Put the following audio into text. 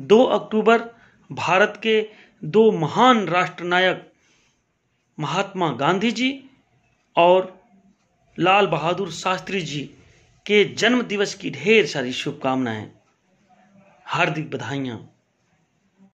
दो अक्टूबर भारत के दो महान राष्ट्रनायक महात्मा गांधी जी और लाल बहादुर शास्त्री जी के जन्म दिवस की ढेर सारी शुभकामनाएं हार्दिक बधाइयाँ